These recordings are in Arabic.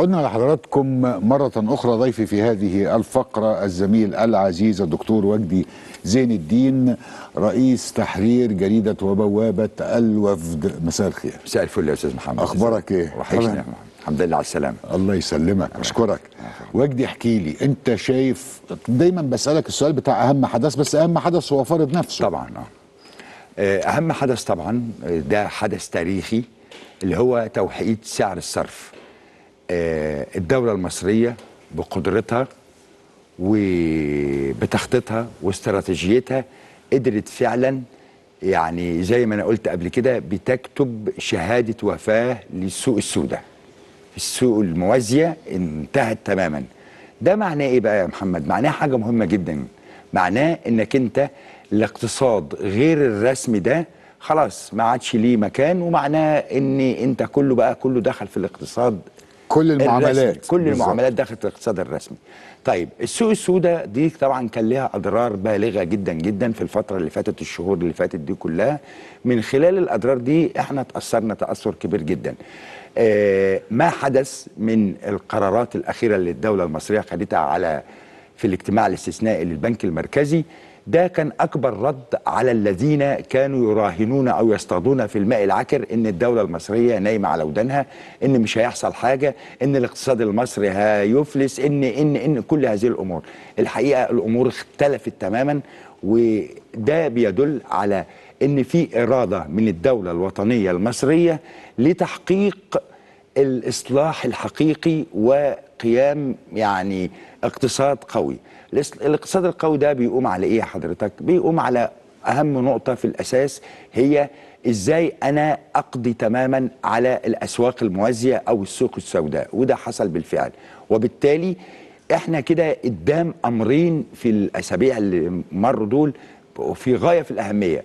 عدنا لحضراتكم مرة أخرى ضيفي في هذه الفقرة الزميل العزيز الدكتور وجدي زين الدين رئيس تحرير جريدة وبوابة الوفد مساء الخير مساء الفل يا أستاذ محمد أخبارك إيه؟ وحشنا يا محمد الحمد لله على السلامة الله يسلمك أشكرك وجدي احكي لي أنت شايف دايما بسألك السؤال بتاع أهم حدث بس أهم حدث هو فارض نفسه طبعا آه. آه، أهم حدث طبعا آه، ده حدث تاريخي اللي هو توحيد سعر الصرف آه، الدولة المصرية بقدرتها وبتخطيطها واستراتيجيتها قدرت فعلا يعني زي ما انا قلت قبل كده بتكتب شهاده وفاه للسوق السوداء السوق الموازيه انتهت تماما ده معناه ايه بقى يا محمد معناه حاجه مهمه جدا معناه انك انت الاقتصاد غير الرسمي ده خلاص ما عادش ليه مكان ومعناه ان انت كله بقى كله دخل في الاقتصاد كل المعاملات الرسمي. كل بالزبط. المعاملات دخلت الاقتصاد الرسمي طيب السوق السوداء دي طبعا كان لها اضرار بالغه جدا جدا في الفتره اللي فاتت الشهور اللي فاتت دي كلها من خلال الاضرار دي احنا تاثرنا تاثر كبير جدا آه ما حدث من القرارات الاخيره اللي الدوله المصريه خدتها على في الاجتماع الاستثنائي للبنك المركزي ده كان أكبر رد على الذين كانوا يراهنون أو يصطادون في الماء العكر إن الدولة المصرية نايمة على ودانها إن مش هيحصل حاجة إن الاقتصاد المصري هيفلس إن إن إن كل هذه الأمور الحقيقة الأمور اختلفت تماما وده بيدل على إن في إرادة من الدولة الوطنية المصرية لتحقيق الاصلاح الحقيقي وقيام يعني اقتصاد قوي الاقتصاد القوي ده بيقوم على ايه يا حضرتك بيقوم على اهم نقطه في الاساس هي ازاي انا اقضي تماما على الاسواق الموازيه او السوق السوداء وده حصل بالفعل وبالتالي احنا كده قدام امرين في الاسابيع اللي مروا دول في غايه في الاهميه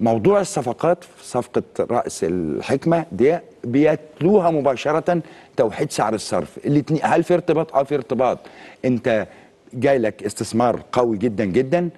موضوع الصفقات في صفقة رأس الحكمة دي بيتلوها مباشرة توحيد سعر الصرف اللي هل في ارتباط؟ اه في ارتباط انت جاي لك استثمار قوي جدا جدا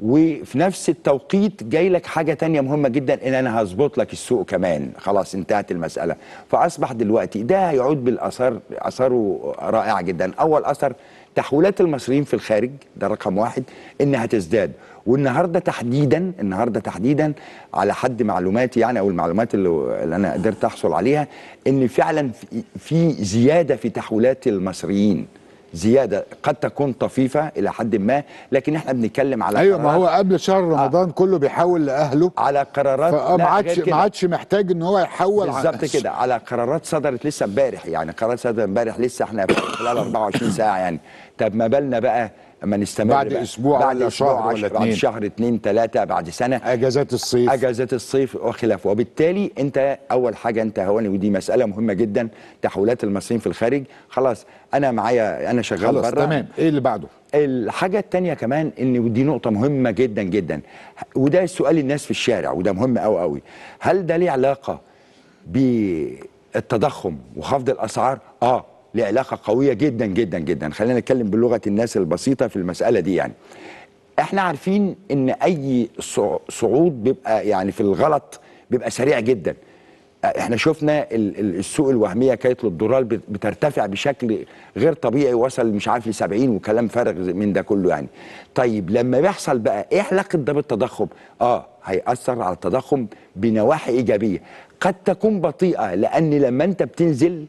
وفي نفس التوقيت جاي لك حاجه تانية مهمه جدا ان انا هظبط لك السوق كمان خلاص انتهت المساله فاصبح دلوقتي ده هيعود بالاثار اثاره رائعه جدا اول اثر تحويلات المصريين في الخارج ده رقم واحد انها تزداد والنهارده تحديدا النهارده تحديدا على حد معلوماتي يعني او المعلومات اللي, اللي انا قدرت احصل عليها ان فعلا في زياده في تحويلات المصريين زياده قد تكون طفيفه الى حد ما لكن احنا بنتكلم على ايوه ما هو قبل شهر آه. رمضان آه كله بيحول لاهله على قرارات ما عادش ما عادش محتاج ان هو يحول بالظبط كده على قرارات صدرت لسه امبارح يعني قرارات صدرت امبارح لسه احنا خلال 24 ساعه يعني طب ما بالنا بقى ما نستمر بعد اسبوع بعد ولا شهر ولا اتنين بعد شهر اثنين ثلاثه بعد سنه اجازات الصيف اجازات الصيف وخلافه وبالتالي انت اول حاجه انت هواني ودي مساله مهمه جدا تحويلات المصريين في الخارج خلاص انا معايا انا شغال خلاص بره تمام ايه اللي بعده؟ الحاجة الثانيه كمان ان ودي نقطة مهمة جدا جدا وده سؤال الناس في الشارع وده مهم قوي قوي هل ده ليه علاقة بالتضخم وخفض الاسعار؟ اه ليه علاقه قويه جدا جدا جدا خلينا نتكلم بلغه الناس البسيطه في المساله دي يعني احنا عارفين ان اي صعود بيبقى يعني في الغلط بيبقى سريع جدا احنا شفنا السوق الوهميه كانت للدولار بترتفع بشكل غير طبيعي وصل مش عارف ل 70 وكلام فارغ من ده كله يعني طيب لما بيحصل بقى ايه علاقه ده بالتضخم اه هياثر على التضخم بنواحي ايجابيه قد تكون بطيئه لان لما انت بتنزل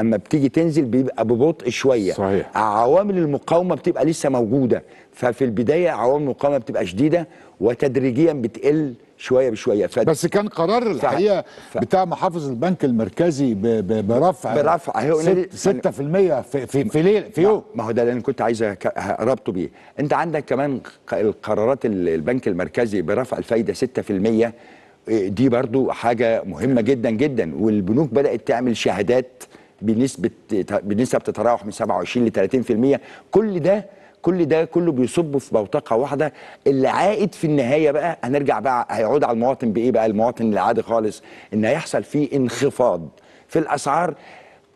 اما بتيجي تنزل بيبقى ببطء شويه صحيح. عوامل المقاومه بتبقى لسه موجوده ففي البدايه عوامل المقاومه بتبقى شديده وتدريجيا بتقل شويه بشويه فد... بس كان قرار الحقيقه ف... بتاع محافظ البنك المركزي ب... ب... برفع برفع هو ست... 6% في في في ليل في يوم ما هو ده اللي انا كنت عايز اربطه بيه انت عندك كمان القرارات البنك المركزي برفع الفايده 6% إيه، دي برضو حاجه مهمه جدا جدا والبنوك بدات تعمل شهادات بنسبه بنسب تتراوح من 27 ل 30% كل ده كل ده كله بيصب في بوتقه واحده اللي عائد في النهايه بقى هنرجع بقى هيعود على المواطن بايه بقى المواطن العادي خالص ان هيحصل فيه انخفاض في الاسعار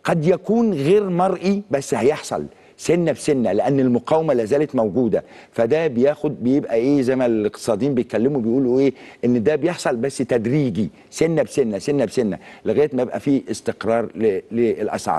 قد يكون غير مرئي بس هيحصل سنه بسنه لان المقاومه لا زالت موجوده فده بياخد بيبقى ايه زي ما الاقتصاديين بيتكلموا بيقولوا ايه ان ده بيحصل بس تدريجي سنه بسنه سنه بسنه لغايه ما يبقى في استقرار للاسعار